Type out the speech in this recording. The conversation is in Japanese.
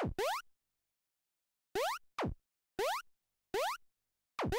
ピッピッピッ。